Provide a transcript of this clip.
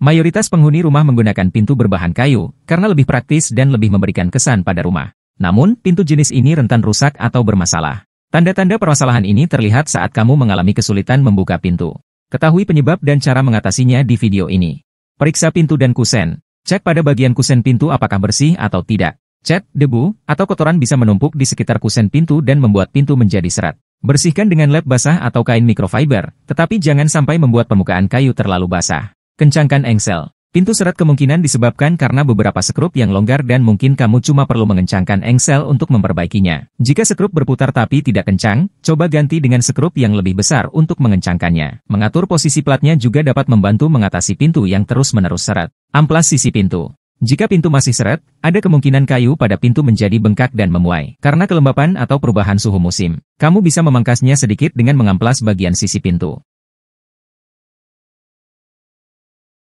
Mayoritas penghuni rumah menggunakan pintu berbahan kayu, karena lebih praktis dan lebih memberikan kesan pada rumah. Namun, pintu jenis ini rentan rusak atau bermasalah. Tanda-tanda permasalahan ini terlihat saat kamu mengalami kesulitan membuka pintu. Ketahui penyebab dan cara mengatasinya di video ini. Periksa pintu dan kusen. Cek pada bagian kusen pintu apakah bersih atau tidak. Cat, debu, atau kotoran bisa menumpuk di sekitar kusen pintu dan membuat pintu menjadi serat. Bersihkan dengan lap basah atau kain microfiber, tetapi jangan sampai membuat permukaan kayu terlalu basah. Kencangkan engsel. Pintu seret kemungkinan disebabkan karena beberapa sekrup yang longgar dan mungkin kamu cuma perlu mengencangkan engsel untuk memperbaikinya. Jika sekrup berputar tapi tidak kencang, coba ganti dengan sekrup yang lebih besar untuk mengencangkannya. Mengatur posisi platnya juga dapat membantu mengatasi pintu yang terus-menerus seret. Amplas sisi pintu. Jika pintu masih seret, ada kemungkinan kayu pada pintu menjadi bengkak dan memuai. Karena kelembapan atau perubahan suhu musim, kamu bisa memangkasnya sedikit dengan mengamplas bagian sisi pintu.